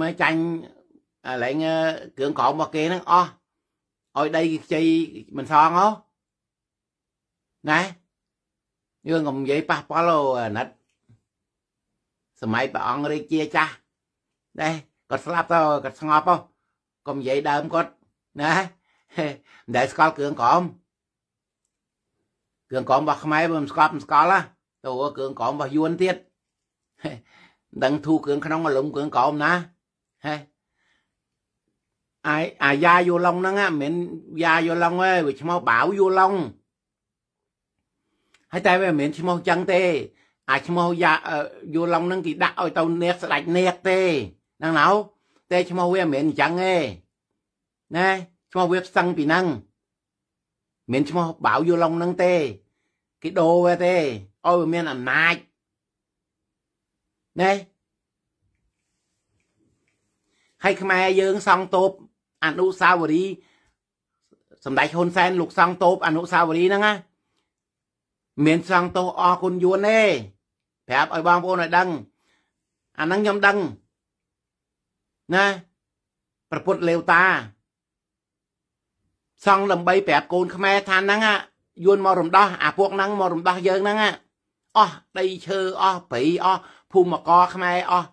មកចាញ់ឡើងគ្រឿងក្រមរបស់គេហ្នឹងអស់ឲ្យដីគេខ្ចីមិនសងហ៎ណាយើងកុំនិយាយប៉ះប៉ល់អាណិតសម័យព្រះអង្គរាជាចាស់ណែគាត់ស្លាប់ទៅគាត់ស្ងប់ហ៎កុំនិយាយដើមគាត់ណាមិនដែលស្គាល់គ្រឿងក្រមគ្រឿងក្រមរបស់ខ្មែរមិនស្គាល់មិនស្គាល់ណាទៅគ្រឿងក្រមរបស់យួនទៀតដឹងធូគ្រឿងក្នុងអលំគ្រឿងក្រមណាហេអាយអាយ៉ាយូឡុងហ្នឹងមិនមែនយ៉ាយូឡុងទេវាឈ្មោះបាវយូឡុងហើយតែវាមិនមែនឈ្មោះចឹងទេអាឈ្មោះយ៉ាយូឡុងហ្នឹងគេដាក់ឲ្យ ទៅនាងស្ដាច់នាងទេហ្នឹងណៅតែឈ្មោះវាមិនមែនអញ្ចឹងទេណាឈ្មោះវាផ្សឹងពីហ្នឹងមិនឈ្មោះបាវយូឡុងហ្នឹងទេគេដូរវាទេឲ្យវាមានអំណាចណាហើយខ្មែរយើងសង់តូប អនុសាវរីយ៍សម្ដេចហ៊ុនសែនលោកសង់តូបអនុសាវរីយ៍ហ្នឹងណាមានសង់តូបអរគុណយួនទេប្រាប់ឲ្យបងប្អូនឲ្យដឹង អាហ្នឹងខ្ញុំដឹងណាប្រពុតលេវតាសង់ដើម្បីប្រាប់កូនខ្មែរថាហ្នឹងយួនមករំដោះអាពួកហ្នឹងមករំដោះយើងហ្នឹងអស់ដីឈើអស់ព្រៃអស់ភូមិកខ្មែរអស់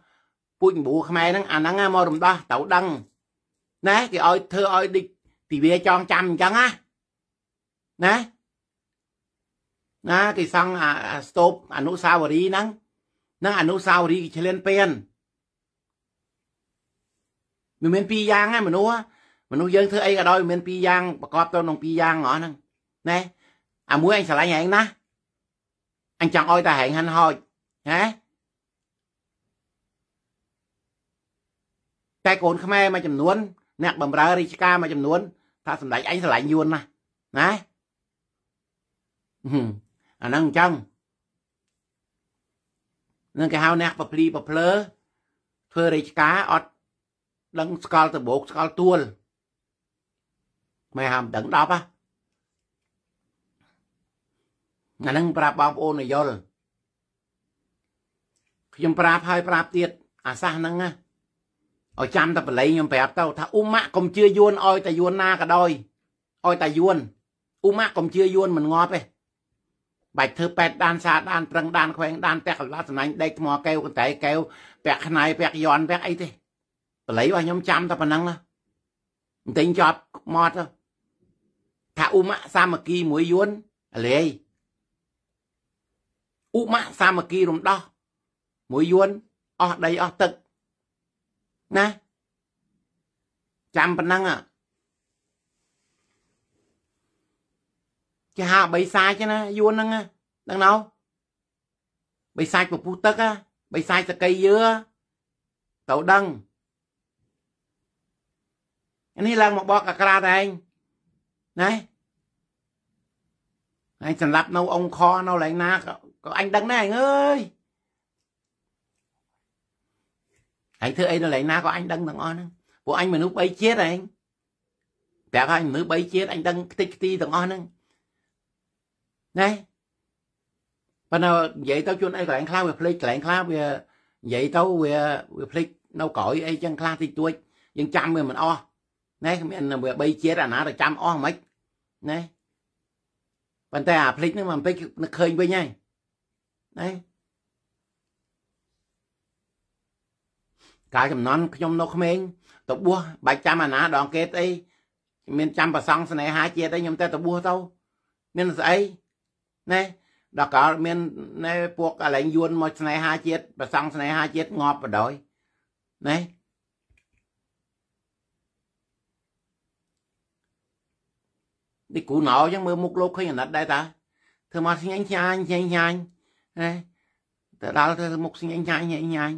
ពូជម្បូខ្មែរហ្នឹងអាហ្នឹងមករំដោះទៅដឹងណាគេឲ្យធ្វើឲ្យដូចទិវាចងចាំអញ្ចឹងណាណាណាគេសង់អាស្ទូបអនុសាវរីយ៍ហ្នឹងហ្នឹងអនុសាវរីយ៍ឆ្លៀនពៀនវាមានពីរយ៉ាងហ្នឹងមនុស្សមនុស្សយើងធ្វើអីក៏ដោយមានពីរយ៉ាងប្រកបទៅក្នុងពីរយ៉ាងហ៎ហ្នឹងណែអាមួយអញស្រឡាញ់ហែងណាអញចង់ឲ្យតែហែងហាន់ហោចហ៎តែកូនខ្មែរមួយចំនួន អ្នកបម្រើរាជការមួយចំនួន ថាសម្ដេចអញស្រឡាញ់យួនណាណា Hmm. អាហ្នឹងអញ្ចឹងនឹងគេហៅអ្នកប្រភ្លីប្រភ្លើធ្វើរាជការអត់ដឹងស្កល់ដបោកស្កល់ទួលមិនហាមដឹង10ហ៎អានឹងប្រាប់បងប្អូនយល់ខ្ញុំប្រាប់ហើយប្រាប់ទៀតអាសាសហ្នឹងណាឲ្យចាំតែបល័យខ្ញុំប្រាប់ទៅថាអ៊ុម៉ាក់កុំជឿយួនឲ្យតែយួនណាក៏ដោយឲ្យតែយួនអ៊ុម៉ាក់កុំជឿយួនមិនងាប់ទេបាច់ធ្វើប៉ែតដានសាដានប្រឹងដានខ្វែងដានតែកន្លះសំណាញ់ដេកថ្មកែវកន្តែកែវពាក់ខ្នៃពាក់យន់ពាក់អីទេបល័យរបស់ខ្ញុំចាំតែប៉ុណ្ណឹងណាតែញជាប់មកទៅថាឧមៈសាមគ្គីមួយយួនអលេយឧមៈសាមគ្គីរំដោះមួយយួនអស់ដីអស់ទឹកណាចាំប៉ុណ្ណឹងហ៎គេហៅបីសាចណាយួនហ្នឹងដឹងណោបីសាចពពុះទឹកបីសាចសកៃយើទៅដឹងនេះឡើងមកបកអាក្រាតឯងណែឯងសម្លាប់នៅអង្គខនៅកន្លែងណាក៏អញដឹងដែរឯងអើយឯងធ្វើអីនៅកន្លែងណាក៏អញដឹងទាំងអស់ហ្នឹងពួកអញមនុស្សបីជាតិឯងប្រាប់ហើយមនុស្សបីជាតិអញដឹងខ្ទេចខ្ទីទាំងអស់ហ្នឹងណាប៉ុន្តែនិយាយទៅជួនអីកន្លែងខ្លះវាភ្លេចកន្លែងខ្លះវានិយាយទៅវាវាភ្លេចនៅក្រោយអីចឹងខ្លះតិចតួចយើងចាំវាមិនអស់ណាគ្មានវាបីជាតិអាណាទៅចាំអស់មិនណាប៉ុន្តែអាភ្លេចហ្នឹងមិនពេចនឹកឃើញវិញហើយណាកាលចំនួនខ្ញុំនៅក្មេងតបោះបាច់ចាំអាណាដងគេស្អីមានចាំប្រសងស្នេហាជាតិអីខ្ញុំតែតបោះទៅមានស្អីណាដល់កាលមានណែពួកកលែងយួនមកស្នេហាជាតិប្រសង់ស្នេហាជាតិងាប់បដ ாய் ណែនេះគូណៅអញ្ចឹងមើលមុខលោកឃើញអាណិតដែរតាធ្វើមកស្ញាញ់ស្ញាញ់ស្ញាញ់ស្ញាញ់ណែទៅដល់ទៅមុខស្ញាញ់ស្ញាញ់ស្ញាញ់ស្ញាញ់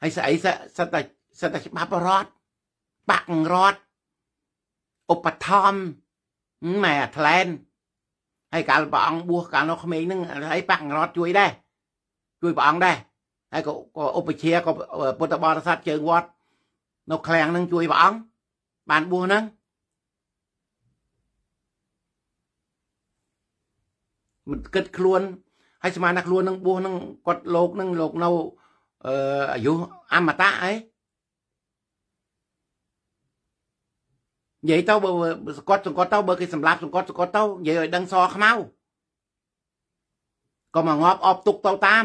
ហើយស្អីសិតតែសិតតែច្បាប់រត់បាក់រត់ឧបត្ថម្ភម៉ែអាថ្លែនហើយកាលព្រះអង្គបួសកាលនោះក្មេងហ្នឹងហើយប៉ះអង្រត់ជួយដែរជួយព្រះអង្គដែរហើយក៏ឧបជាក៏ពុទ្ធបរិស័ទជើងវត្តនៅឃ្លាំងហ្នឹងជួយព្រះអង្គបានបួសហ្នឹងមិនគិតខ្លួនហើយស្មានថាខ្លួននឹងបួសនឹងគាត់លោកនឹងលោកនៅអឺអាយុអមតៈអីនិយាយទៅបើសង្កត់សង្កត់ទៅបើគេសម្លាប់សង្កត់សង្កត់ទៅនិយាយឲ្យដឹងសខ្មៅក៏មកងាប់អប់ទុកទៅតាម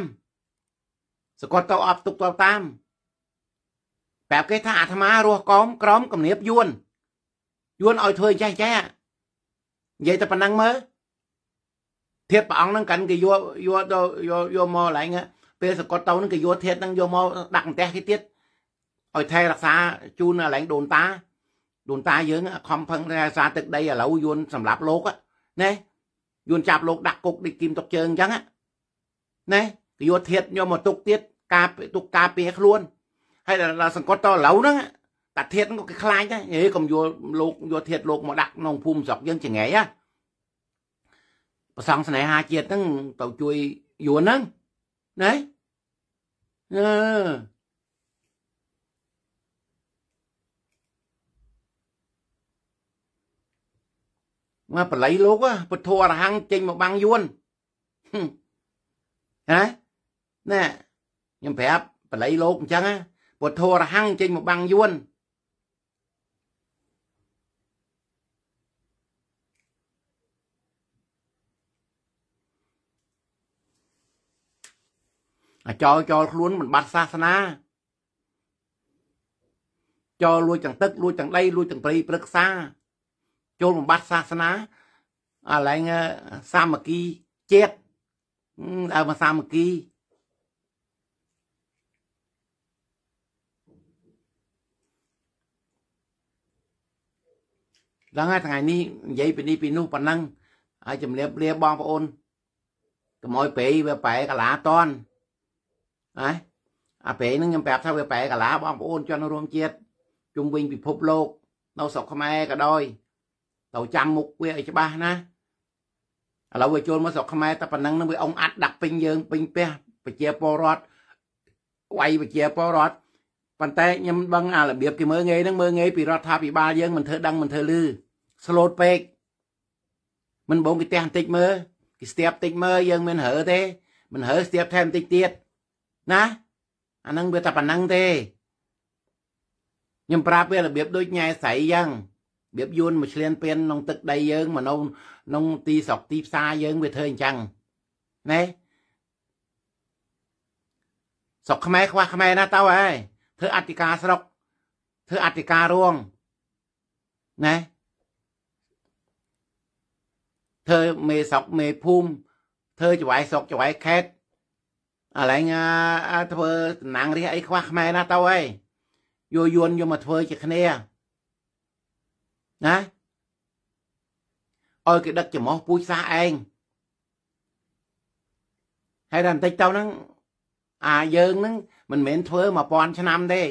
សង្កត់ទៅអប់ទុកទៅតាមប្រាប់គេថាអាត្មារស់កំក្រមគំនាបយួនយួនឲ្យធ្វើចេះចេះនិយាយតែប៉ុណ្ណឹងមើលធៀបព្រះអង្គហ្នឹងកាន់គេយកយកយកយកមកឡើងពេលសង្កត់ទៅហ្នឹងគេយកធៀបហ្នឹងយកមកដាក់អន្ទះគេទៀតឲ្យថែរក្សា ជូនឡើងដូនតាដូនតាយើងខំផឹងរក្សាទឹកដីឥឡូវយួនសម្រាប់លោកណាយួនចាប់លោកដាក់គុកដូចគីមទុកជើងអញ្ចឹងណាកយោធាតញោមមកទុកទៀតការទុកការពារខ្លួន ហើយដល់សង្កត់តឥឡូវហ្នឹងតាធាតក៏គេខ្លាចដែរហេកុំយល់លោកយោធាតលោកមកដាក់ក្នុងភូមិស្រុកយើងចង្អេះហ៎ប្រសងស្នេហាជាតិហ្នឹងទៅជួយយួនហ្នឹងណាអឺមកបល័យលោកពុទ្ធអរហង្គចេញមកបាំងយួនណាណែខ្ញុំប្រាប់បល័យលោកអញ្ចឹងពុទ្ធអរហង្គចេញមកបាំងយួនអាចោលចោលខ្លួនមិនបាត់សាសនាចោលលួចទាំងទឹកលួចទាំងដីលួចទាំងព្រៃព្រឹក្សាចូលបំបត្តិសាសនាអាឡែងសាមគ្គីជាតិដើមសាមគ្គីដល់ថ្ងៃនេះនិយាយពីនេះពីនោះប៉ុណ្ណឹងហើយជំរាបលាបងប្អូនកុំឲ្យប្រេវាប្រែកាឡាតន់ណាអាប្រេនឹងខ្ញុំប្រាប់ថាវាប្រែកាឡាបងប្អូនជនរួមជាតិជុំវិញពិភពលោកនៅស្រុកខ្មែរក៏ដោយត្រូវចាំមុខវាឲ្យច្បាស់ណាឥឡូវវាចូលមកស្រុកខ្មែរតែប៉ុណ្ណឹងនឹងវាអង្គអាត់ដាក់ពេញយើងពេញផ្ទះប្រជាពលរដ្ឋវាយប្រជាពលរដ្ឋប៉ុន្តែខ្ញុំដឹងអារបៀបគេមើងងាយហ្នឹងមើងងាយពីរដ្ឋាភិបាលយើងមិនធ្វើដឹងមិនធ្វើលឺស្លូតពេកមិនបងគេផ្ទះបន្តិចមើលគេស្ទាបបន្តិចមើលយើងមានរើទេ មិនរើស្ទាបថែមបន្តិចទៀតណាអាហ្នឹងវាតែប៉ុណ្ណឹងទេខ្ញុំប្រាប់វារបៀបដូចញ៉ែស្រីយ៉ាងរបៀបយួនមួយឆ្លៀនពៀនក្នុងទឹកដីយើងមកនៅក្នុងទីស្រុកទីផ្សារយើងវាធ្វើអញ្ចឹងណែស្រុកខ្មែរ ខ្វះខ្មែរណាទៅហើយធ្វើអធិការស្រុកធ្វើអធិការរួងណែធ្វើមេស្រុកមេភូមិធ្វើចង្វាយស្រុកចង្វាយខេតអលែងធ្វើតំណាង រាជអីខ្វះខ្មែរណាទៅហើយយោយួនយកមកធ្វើជាគ្នាណាឲ្យគេដឹកចំហពូជសាសឯងហើយដល់បន្តិចទៅហ្នឹងអាយើងហ្នឹងមិនមែនធ្វើ1000ឆ្នាំទេ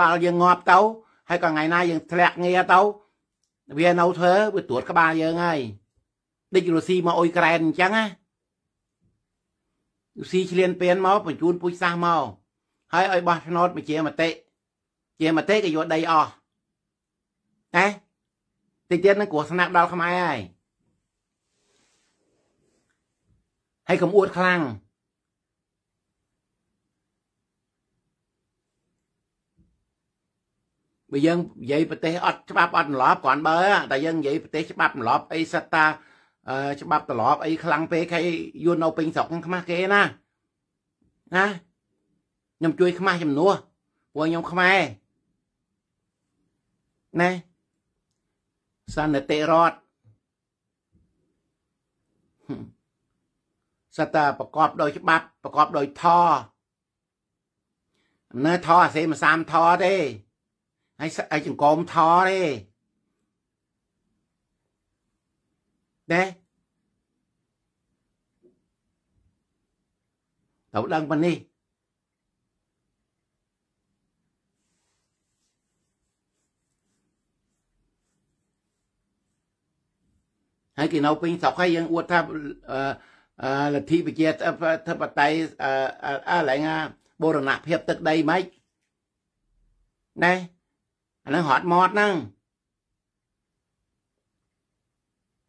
ដល់យើងងាប់ទៅហើយក៏ថ្ងៃណាយើងធ្លាក់ងារទៅវានៅធ្វើវាត្រួតក្បាលយើងហើយដូចរុស្ស៊ីមកអ៊ុយក្រែនអញ្ចឹងណារុស្ស៊ីឆ្លៀនពៀនមកបញ្ជូនពូជសាសមកហើយឲ្យបោះឆ្នោតជាមតិជាមតិក៏យកដីអស់ណាតិចទៀតនឹងគ្រោះថ្នាក់ដល់ខ្មែរហើយហើយកុំអួតខ្លាំងបើយើងនិយាយប្រទេសអត់ច្បាប់អត់ត្រឡប់គ្រាន់បើតែយើងនិយាយប្រទេសច្បាប់ត្រឡប់អីសិតតាច្បាប់ត្រឡប់ អី ខ្លាំងពេកហើយយួននៅពេញស្រុកហ្នឹងខ្មាស់គេណាណាខ្ញុំជួយ ខ្មាស់ចំនួនព្រោះខ្ញុំខ្មែរណាសន្តិរដ្ឋសត្វតាប្រកបដោយច្បាប់ប្រកបដោយធរនៅធរអសេមសាមធរទេហើយហើយចង្គមធរទេណាទៅដឹងប៉ុណ្នេះហើយគេនៅពេញស្រុកហើយយើងអួតថាលទ្ធិប្រជាធិបតេយ្យអាឡែងបូរណភាពទឹកដីម៉េចណែអានឹងហត់មាត់ហ្នឹង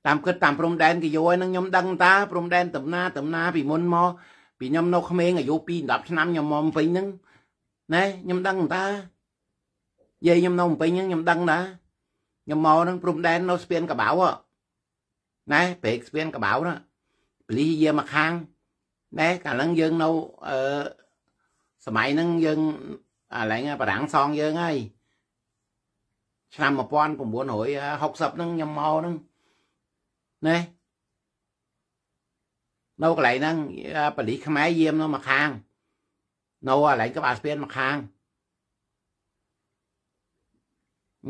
តាមគិតតាមព្រំដែនគេយកហ្នឹងខ្ញុំដឹងតាព្រំដែនតំណាតំណាពីមុនមកពីខ្ញុំនៅក្មេងអាយុ2 10ឆ្នាំខ្ញុំមកពេញហ្នឹងណែខ្ញុំដឹងតាយាយខ្ញុំនៅពេញហ្នឹងខ្ញុំដឹងតាខ្ញុំមកហ្នឹងព្រំដែននៅស្ពានកបៅហ៎ណែព្រែកស្ពានកបៅណាពលីយាមកខាងណែកាលហ្នឹងយើងនៅអឺសម័យហ្នឹងយើងអាឡែងបារាំងសងយើងហើយឆ្នាំ1960ហ្នឹងខ្ញុំមកហ្នឹងណែនៅកន្លែងហ្នឹងបលិខ្មែរយាមនៅមកខាងនៅកន្លែងក្បាលស្ពានមកខាង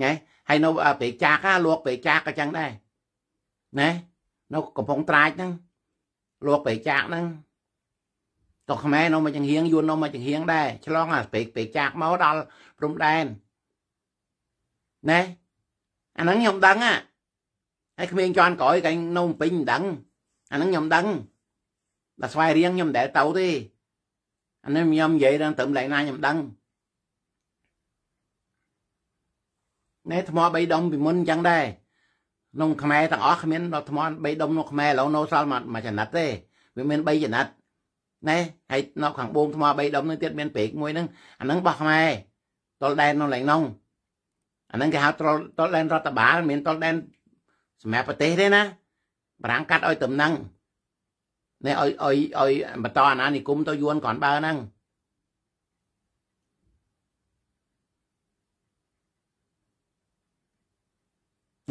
ណែហើយនៅពេកចាក់លួកពេកចាក់ក៏ចឹងដែរណានៅកំពង់ត្រាចហ្នឹងលោកបេចាក់ហ្នឹងតោះខ្មែរនៅមកចង្ហៀងយួននៅមកចង្ហៀងដែរឆ្លងអាពេកបេចាក់មកដល់ព្រំដែនណាអាហ្នឹងខ្ញុំដឹងហ่ะហើយគ្មានជន់ក្រោយកែងនៅពេញមិនដឹងអាហ្នឹងខ្ញុំដឹងដល់ស្វាយរៀងខ្ញុំមិនដែលទៅទេអានេះខ្ញុំនិយាយដល់ត្រឹមលែងណាខ្ញុំដឹងណែថ្ម3ដុំពីមុនអញ្ចឹងដែរក្នុងខ្មែរទាំងអស់គ្មានដល់ថ្ម3ដុំនៅខ្មែរឥឡូវនៅសល់មួយចំណាត់ទេវាមាន3ចំណាត់ណែហើយនៅខាងបូងថ្ម3ដុំនឹងទៀតមានព្រែកមួយហ្នឹងអាហ្នឹងរបស់ខ្មែរតលដែននៅឡែងនោះអាហ្នឹងគេហៅតលតលដែនរដ្ឋបាល មានតលដែនសម្រាប់ប្រទេសទេណាបារាំងកាត់ឲ្យតំណឹងនេះឲ្យឲ្យឲ្យបន្តអាណានិគមទៅយួនគ្រាន់បើហ្នឹង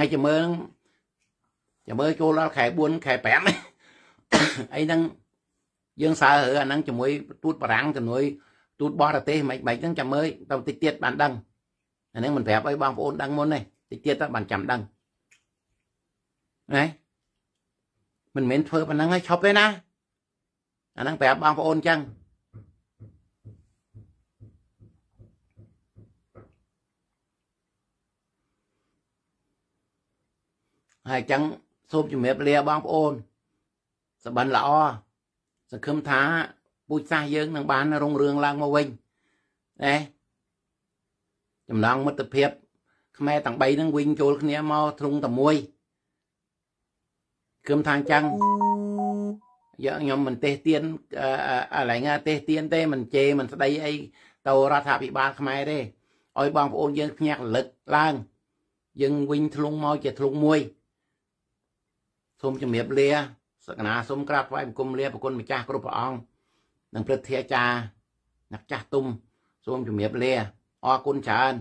ថ្ងៃជំមើជំមើចូលដល់ខែ4ខែ5អីហ្នឹងយើងសើរើអាហ្នឹងជាមួយ ទូត បារាំងជំនួយ ទូតបរទេសមិនបែកហ្នឹងចាំមើលទៅតិចទៀតបានដឹងអាហ្នឹងមិនប្រាប់ឲ្យបងប្អូនដឹងមុនទេតិចទៀតទៅបានចាំដឹងណាមិនមែនធ្វើប៉ុណ្ណឹងឲ្យឈប់ទេណាអាហ្នឹងប្រាប់បងប្អូនចឹងហើយអញ្ចឹងសូមជំរាបលាបងប្អូន សបិនល្អសង្ឃឹមថាពូជសាសយើងនឹងបានរុងរឿងឡើងមកវិញណាចំណងមិត្តភាពខ្មែរទាំង3ហ្នឹងវិញចូលគ្នាមកទ្រុងតែមួយគឹមថាអញ្ចឹងយកខ្ញុំមិនទេសទៀនអាឡែងទេសទៀនទេមិនជេរមិនស្ដីអីទៅរដ្ឋាភិបាលខ្មែរទេឲ្យបងប្អូនយើងភ្ញាក់រលឹកឡើង យើងវិញធ្លុងមកជាធ្លុងមួយសូមជំរាបលា សក្នាសូមក្រាបថ្វាយបង្គំលាប្រគុណម្ចាស់គ្រប់ព្រះអង្គនិងព្រឹទ្ធាចារ្យអ្នកចាស់ទុំសូមជំរាបលាអរគុណច្រើន